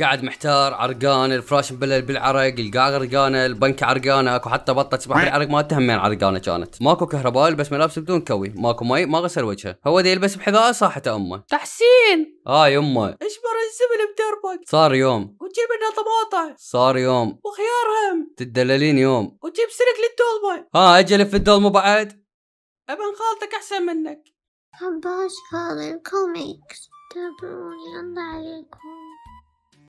قاعد محتار عرقان الفراش مبلل بالعرق القاع عرقانه البنكه عرقانه اكو حتى بطه تسبح بالعرق ما من عرقانه كانت ماكو كهرباء يلبس ملابس بدون كوي ماكو مي ما غسل وجهه هو دي يلبس بحذاء صاحته امه تحسين اه يمه اشبر الزبل بدربك صار يوم وجيب لنا طماطه صار يوم وخيارهم تدللين يوم وجيب سلك للدولمه ها آه، اجل في الدولمه بعد ابن خالتك احسن منك حباش هذا الكوميكس تابعوني الله عليكم